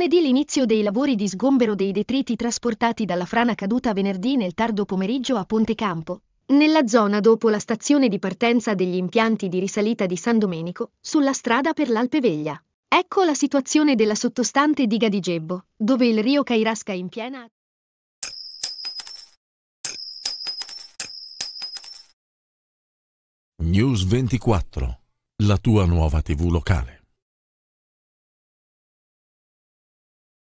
Lunedì l'inizio dei lavori di sgombero dei detriti trasportati dalla frana caduta venerdì nel tardo pomeriggio a Pontecampo, nella zona dopo la stazione di partenza degli impianti di risalita di San Domenico, sulla strada per l'Alpeveglia. Ecco la situazione della sottostante diga di Gebbo, dove il rio Cairasca in piena... News 24, la tua nuova tv locale.